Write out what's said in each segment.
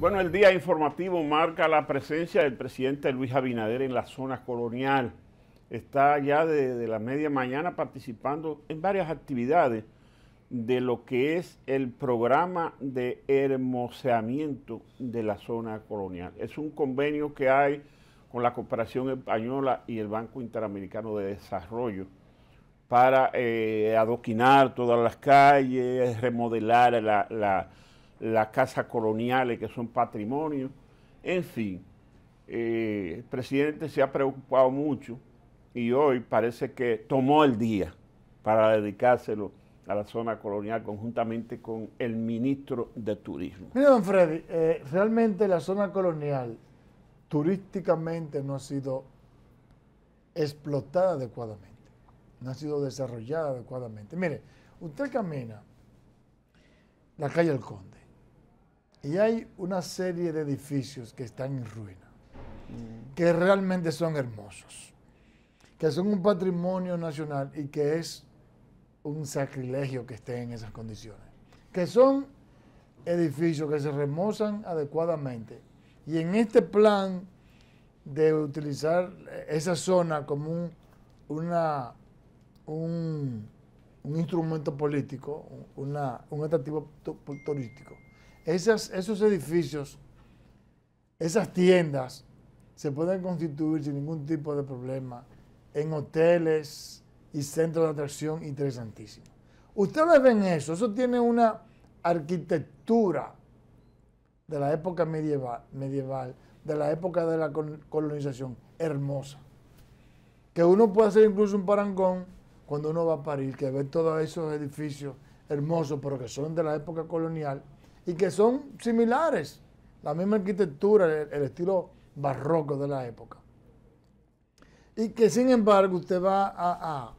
Bueno, el día informativo marca la presencia del presidente Luis Abinader en la zona colonial. Está ya desde la media mañana participando en varias actividades de lo que es el programa de hermoseamiento de la zona colonial. Es un convenio que hay con la Cooperación Española y el Banco Interamericano de Desarrollo para eh, adoquinar todas las calles, remodelar la las casas coloniales que son patrimonio, en fin. Eh, el presidente se ha preocupado mucho y hoy parece que tomó el día para dedicárselo a la zona colonial conjuntamente con el ministro de Turismo. Mire don Freddy, eh, realmente la zona colonial turísticamente no ha sido explotada adecuadamente, no ha sido desarrollada adecuadamente. Mire, usted camina la calle El Conde y hay una serie de edificios que están en ruina, mm. que realmente son hermosos, que son un patrimonio nacional y que es un sacrilegio que estén en esas condiciones. Que son edificios que se remozan adecuadamente. Y en este plan de utilizar esa zona como un, instrumento político, un atractivo turístico esos edificios, esas tiendas, se pueden constituir sin ningún tipo de problema en hoteles y centros de atracción interesantísimos. Ustedes ven eso, eso tiene una arquitectura de la época medieval, medieval de la época de la colonización, hermosa. Que uno puede hacer incluso un parangón cuando uno va a París, que ve todos esos edificios hermosos, pero que son de la época colonial, y que son similares, la misma arquitectura, el, estilo barroco de la época. Y que sin embargo usted va a,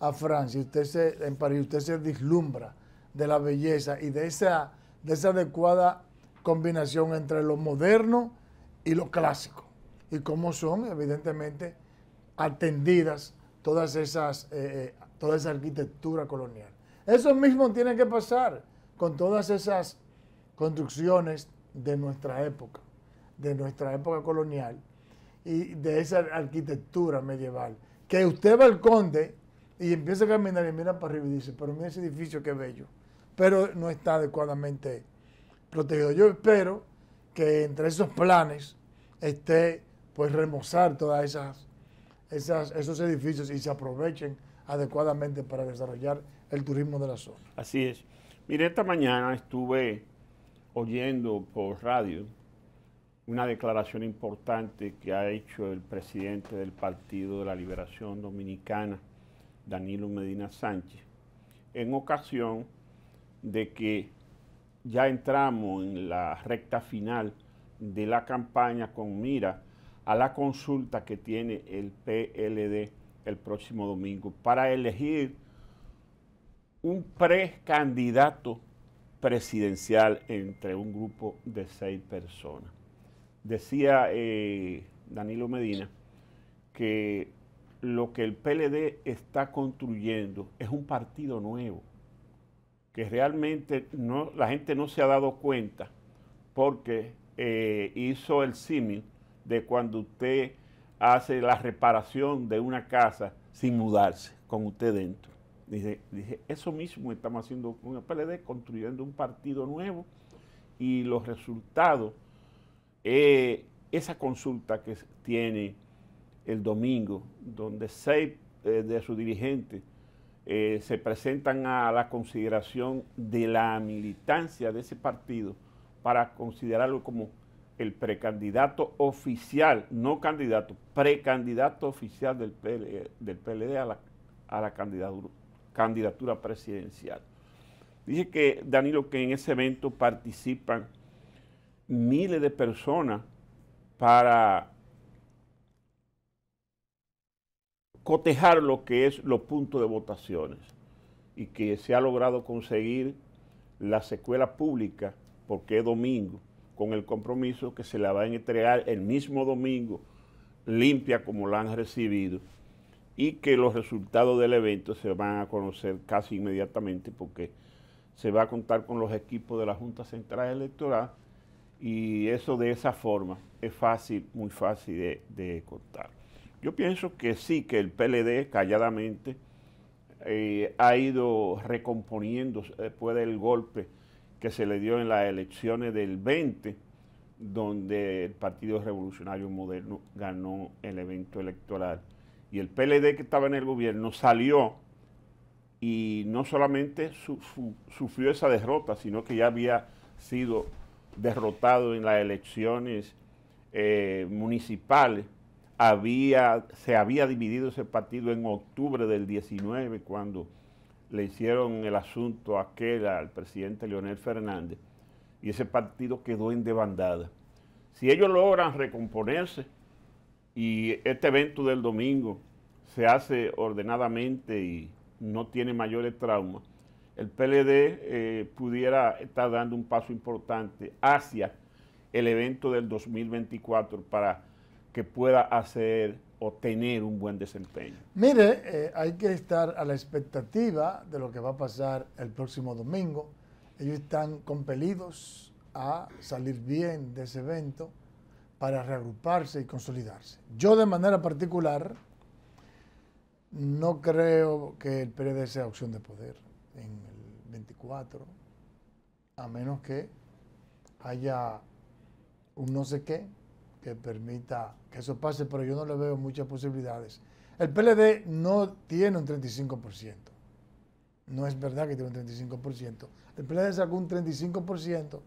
a, Francia, usted en París, usted se deslumbra de la belleza y de esa, de esa adecuada combinación entre lo moderno y lo clásico. Y cómo son, evidentemente, atendidas todas esas, eh, eh toda esa arquitectura colonial. Eso mismo tiene que pasar con todas esas construcciones de nuestra época, de nuestra época colonial y de esa arquitectura medieval. Que usted va al conde y empieza a caminar y mira para arriba y dice, pero mira ese edificio qué bello, pero no está adecuadamente protegido. Yo espero que entre esos planes esté pues remozar todas esas, esos edificios y se aprovechen adecuadamente para desarrollar el turismo de la zona. Así es. Mire, esta mañana estuve oyendo por radio una declaración importante que ha hecho el presidente del Partido de la Liberación Dominicana, Danilo Medina Sánchez, en ocasión de que ya entramos en la recta final de la campaña con mira a la consulta que tiene el PLD el próximo domingo para elegir un precandidato presidencial entre un grupo de seis personas. Decía eh, Danilo Medina que lo que el PLD está construyendo es un partido nuevo, que realmente no, la gente no se ha dado cuenta porque eh, hizo el símil de cuando usted hace la reparación de una casa sin mudarse, con usted dentro dije, eso mismo estamos haciendo con el PLD, construyendo un partido nuevo y los resultados, eh, esa consulta que tiene el domingo, donde seis eh, de sus dirigentes eh, se presentan a la consideración de la militancia de ese partido para considerarlo como el precandidato oficial, no candidato, precandidato oficial del, PLD e, a la candidatura candidatura presidencial. Dice que, Danilo, que en ese evento participan miles de personas para cotejar lo que es los puntos de votaciones y que se ha logrado conseguir la secuela pública, porque es domingo, con el compromiso que se la va a entregar el mismo domingo, limpia como la han recibido y que los resultados del evento se van a conocer casi inmediatamente porque se va a contar con los equipos de la Junta Central Electoral y eso de esa forma es fácil, muy fácil de, contar. Yo pienso que sí, que el PLD calladamente eh, ha ido recomponiendo eh, después del golpe que se le dio en las elecciones del 20, donde el Partido Revolucionario Moderno ganó el evento electoral y el PLD que estaba en el gobierno salió y no solamente sufrió esa derrota, sino que ya había sido derrotado en las elecciones eh, municipales. Había, se había dividido ese partido en octubre del 19 cuando le hicieron el asunto aquel al presidente Leonel Fernández y ese partido quedó en debandada. Si ellos logran recomponerse, y este evento del domingo se hace ordenadamente y no tiene mayores traumas, el PLD eh, pudiera estar dando un paso importante hacia el evento del 2024 para que pueda hacer o tener un buen desempeño. Mire, eh, hay que estar a la expectativa de lo que va a pasar el próximo domingo. Ellos están compelidos a salir bien de ese evento para reagruparse y consolidarse. Yo de manera particular no creo que el PLD sea opción de poder en el 24, a menos que haya un no sé qué que permita que eso pase, pero yo no le veo muchas posibilidades. El PLD no tiene un 35%. No es verdad que tiene un 35%. El PLD sacó un 35%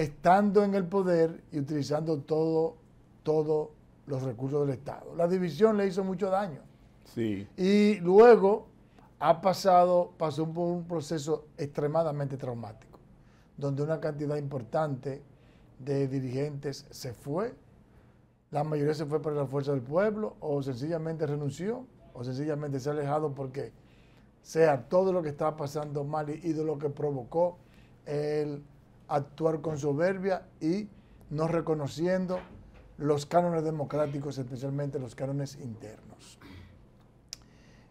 estando en el poder y utilizando todo, todos los recursos del Estado. La división le hizo mucho daño. Sí. Y luego ha pasado, pasó por un proceso extremadamente traumático, donde una cantidad importante de dirigentes se fue, la mayoría se fue para la fuerza del pueblo, o sencillamente renunció, o sencillamente se ha alejado porque sea todo lo que estaba pasando mal y de lo que provocó el actuar con soberbia y no reconociendo los cánones democráticos, especialmente los cánones internos.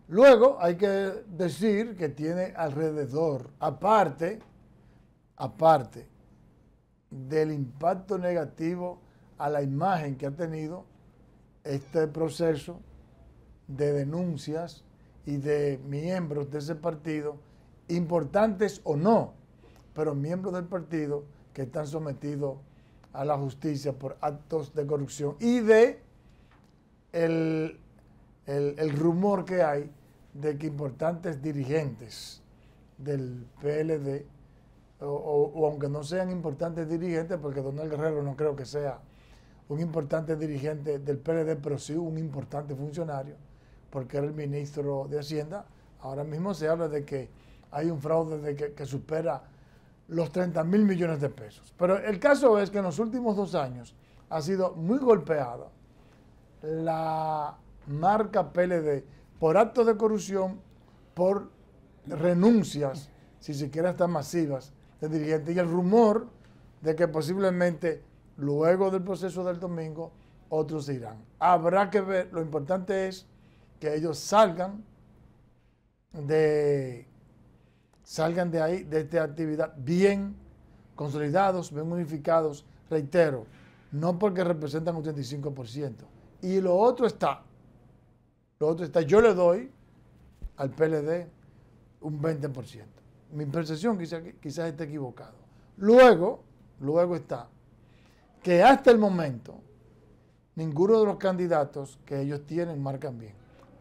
Luego hay que decir que tiene alrededor, aparte, aparte del impacto negativo a la imagen que ha tenido este proceso de denuncias y de miembros de ese partido, importantes o no, pero miembros del partido que están sometidos a la justicia por actos de corrupción y de el, el, rumor que hay de que importantes dirigentes del PLD, o, aunque no sean importantes dirigentes, porque Donald Guerrero no creo que sea un importante dirigente del PLD, pero sí un importante funcionario, porque era el ministro de Hacienda, ahora mismo se habla de que hay un fraude que supera los 30 mil millones de pesos. Pero el caso es que en los últimos dos años ha sido muy golpeada la marca PLD por actos de corrupción, por renuncias, si siquiera hasta masivas, de dirigentes. Y el rumor de que posiblemente luego del proceso del domingo otros irán. Habrá que ver, lo importante es que ellos salgan de salgan de ahí, de esta actividad, bien consolidados, bien unificados, reitero, no porque representan un 35%. Y lo otro está, lo otro está, yo le doy al PLD un 20%. Mi percepción quizás esté equivocado. Luego, luego está que hasta el momento ninguno de los candidatos que ellos tienen marcan bien.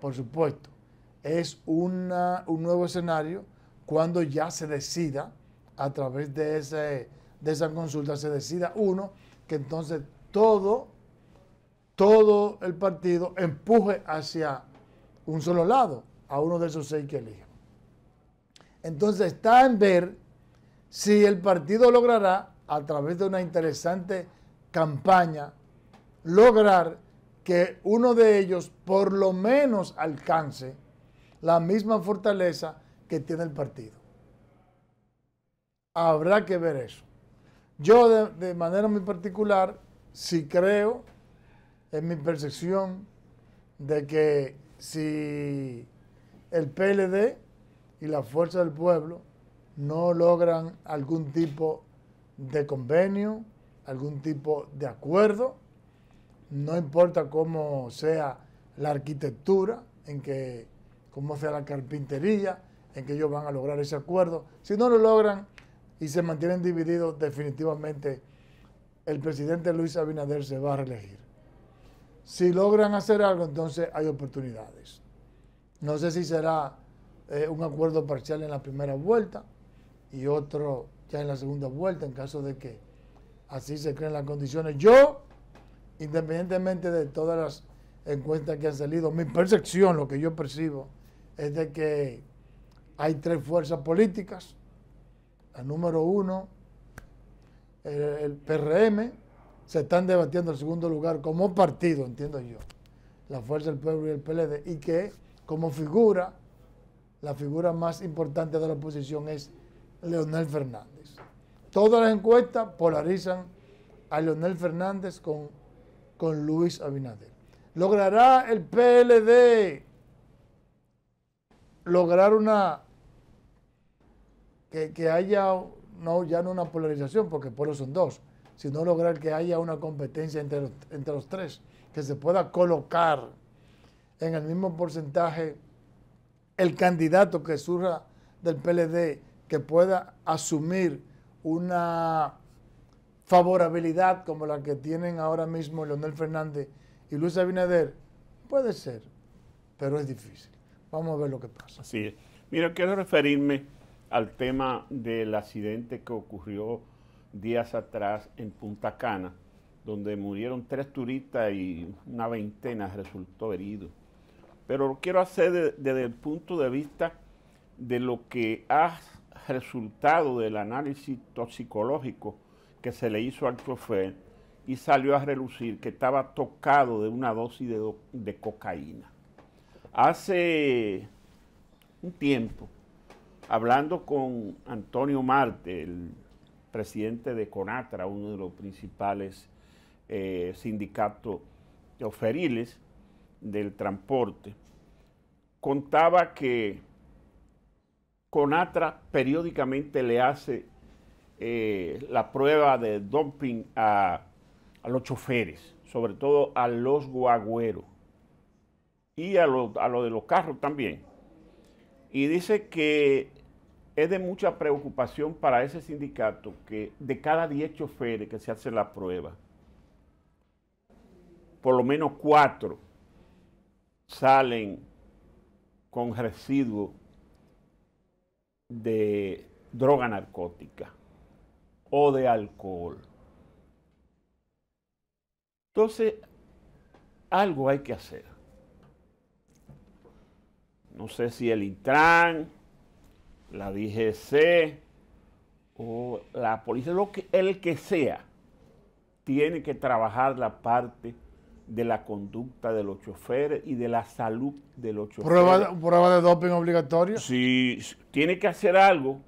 Por supuesto, es un nuevo escenario cuando ya se decida, a través de, ese, de esa consulta, se decida uno, que entonces todo, todo el partido empuje hacia un solo lado, a uno de esos seis que eligen. Entonces está en ver si el partido logrará, a través de una interesante campaña, lograr que uno de ellos por lo menos alcance la misma fortaleza que tiene el partido. Habrá que ver eso. Yo de, manera muy particular, si sí creo en mi percepción de que si el PLD y la Fuerza del Pueblo no logran algún tipo de convenio, algún tipo de acuerdo, no importa cómo sea la arquitectura, en que cómo sea la carpintería, en que ellos van a lograr ese acuerdo. Si no lo logran y se mantienen divididos, definitivamente el presidente Luis Abinader se va a reelegir. Si logran hacer algo, entonces hay oportunidades. No sé si será eh, un acuerdo parcial en la primera vuelta y otro ya en la segunda vuelta, en caso de que así se creen las condiciones. Yo, independientemente de todas las encuestas que han salido, mi percepción, lo que yo percibo, es de que hay tres fuerzas políticas. La número uno, el, PRM, se están debatiendo en segundo lugar como partido, entiendo yo, la Fuerza del Pueblo y el PLD, y que como figura, la figura más importante de la oposición es Leonel Fernández. Todas las encuestas polarizan a Leonel Fernández con, con Luis Abinader. ¿Logrará el PLD lograr una que, haya no, ya no una polarización, porque Pueblo son dos, sino lograr que haya una competencia entre los, entre los tres, que se pueda colocar en el mismo porcentaje el candidato que surja del PLD, que pueda asumir una favorabilidad como la que tienen ahora mismo Leonel Fernández y Luis Abinader, puede ser, pero es difícil. Vamos a ver lo que pasa. Así es. Mira, quiero referirme al tema del accidente que ocurrió días atrás en Punta Cana, donde murieron tres turistas y una veintena resultó herido. Pero lo quiero hacer desde el punto de vista de lo que ha resultado del análisis toxicológico que se le hizo al chofer y salió a relucir que estaba tocado de una dosis de cocaína. Hace un tiempo hablando con Antonio Marte, el presidente de Conatra, uno de los principales eh, sindicatos oferiles del transporte, contaba que Conatra periódicamente le hace eh, la prueba de dumping a, los choferes, sobre todo a los guagüeros y a los a lo de los carros también. Y dice que es de mucha preocupación para ese sindicato que de cada 10 choferes que se hace la prueba, por lo menos 4 salen con residuos de droga narcótica o de alcohol. Entonces, algo hay que hacer. No sé si el Intran, la DGC o la policía, lo que, el que sea, tiene que trabajar la parte de la conducta de los choferes y de la salud de los choferes. ¿Prueba, de doping obligatorio? Sí, tiene que hacer algo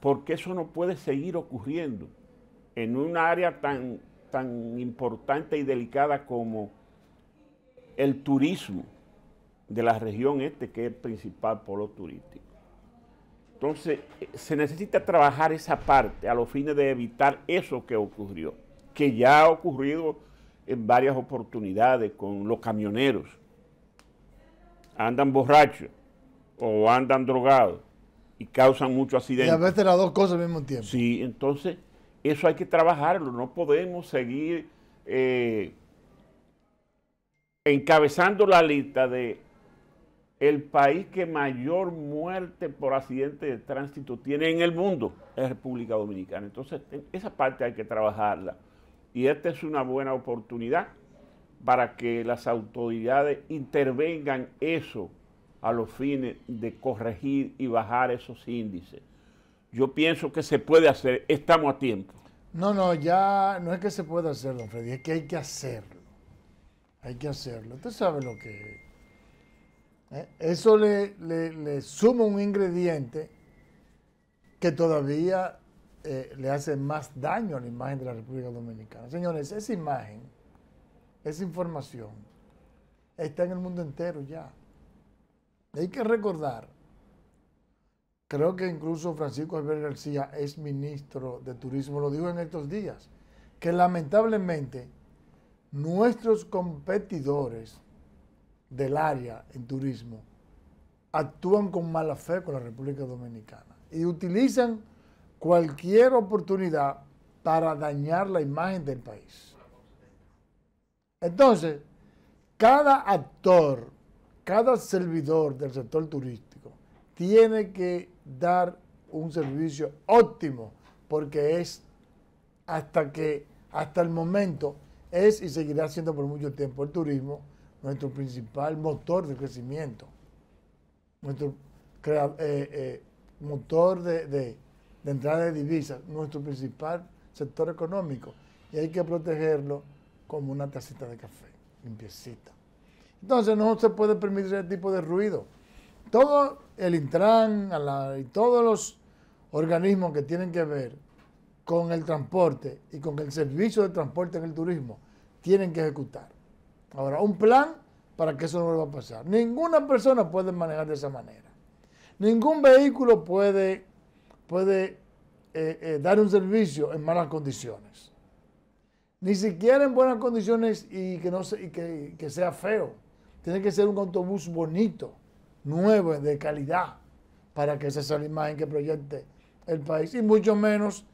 porque eso no puede seguir ocurriendo en un área tan, tan importante y delicada como el turismo de la región este, que es el principal polo turístico. Entonces, eh, se necesita trabajar esa parte a los fines de evitar eso que ocurrió, que ya ha ocurrido en varias oportunidades con los camioneros. Andan borrachos o andan drogados y causan mucho accidentes. Y a veces las dos cosas al mismo tiempo. Sí, entonces eso hay que trabajarlo, no podemos seguir eh, encabezando la lista de el país que mayor muerte por accidente de tránsito tiene en el mundo es República Dominicana. Entonces, esa parte hay que trabajarla. Y esta es una buena oportunidad para que las autoridades intervengan eso a los fines de corregir y bajar esos índices. Yo pienso que se puede hacer, estamos a tiempo. No, no, ya no es que se pueda hacer, Freddy, es que hay que hacerlo. Hay que hacerlo. Usted sabe lo que eh, eso le, le, suma un ingrediente que todavía eh, le hace más daño a la imagen de la República Dominicana. Señores, esa imagen, esa información, está en el mundo entero ya. Hay que recordar, creo que incluso Francisco Javier García, es ministro de Turismo, lo digo en estos días, que lamentablemente nuestros competidores del área en turismo actúan con mala fe con la República Dominicana y utilizan cualquier oportunidad para dañar la imagen del país. Entonces, cada actor, cada servidor del sector turístico tiene que dar un servicio óptimo porque es hasta que hasta el momento es y seguirá siendo por mucho tiempo el turismo nuestro principal motor de crecimiento, nuestro eh, eh, motor de, entrada de divisas, nuestro principal sector económico. Y hay que protegerlo como una tacita de café, limpiecita. Entonces no se puede permitir ese tipo de ruido. Todo el Intran y todos los organismos que tienen que ver con el transporte y con el servicio de transporte en el turismo tienen que ejecutar. Ahora, un plan para que eso no vuelva a pasar. Ninguna persona puede manejar de esa manera. Ningún vehículo puede, puede eh, eh, dar un servicio en malas condiciones. Ni siquiera en buenas condiciones y que, no que, que sea feo. Tiene que ser un autobús bonito, nuevo, de calidad, para que esa sea la imagen que proyecte el país. Y mucho menos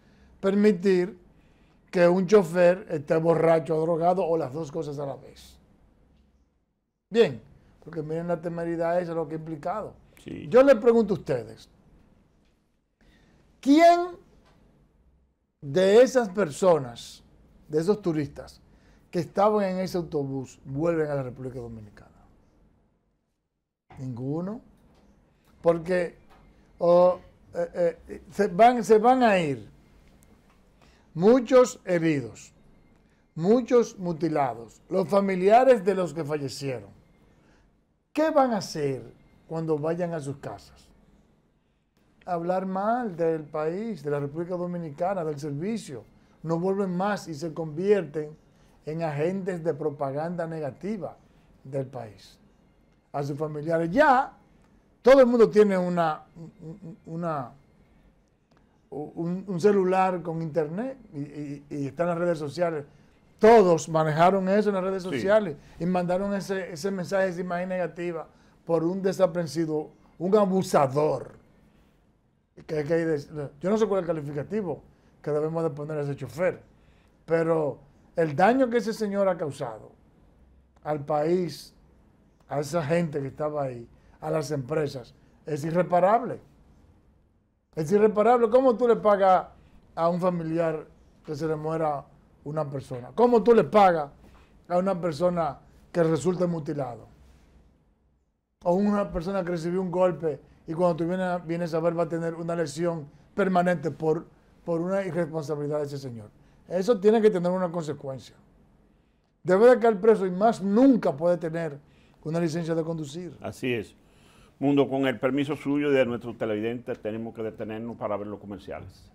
permitir que un chofer esté borracho, drogado o las dos cosas a la vez. Bien, porque miren la temeridad es lo que ha implicado. Yo les pregunto a ustedes, ¿quién de esas personas, de esos turistas que estaban en ese autobús, vuelven a la República Dominicana? Ninguno. Porque eh, eh, se, van, se van a ir muchos heridos, muchos mutilados, los familiares de los que fallecieron ¿Qué van a hacer cuando vayan a sus casas? Hablar mal del país, de la República Dominicana, del servicio. No vuelven más y se convierten en agentes de propaganda negativa del país. A sus familiares. Ya todo el mundo tiene una, un, celular con internet y, está en están las redes sociales todos manejaron eso en las redes sociales y mandaron ese, mensaje, esa imagen negativa por un desaprensivo, un abusador. yo no sé cuál es el calificativo que debemos de poner a ese chofer, pero el daño que ese señor ha causado al país, a esa gente que estaba ahí, a las empresas, es irreparable. Es irreparable. ¿Cómo tú le pagas a un familiar que se le muera una persona. ¿Cómo tú le pagas a una persona que resulta mutilado? O una persona que recibió un golpe y cuando tú vienes, a ver va a tener una lesión permanente por, por una irresponsabilidad de ese señor. Eso tiene que tener una consecuencia. Debe de caer preso y más nunca puede tener una licencia de conducir. Así es. Mundo, con el permiso suyo de nuestros televidentes, tenemos que detenernos para ver los comerciales.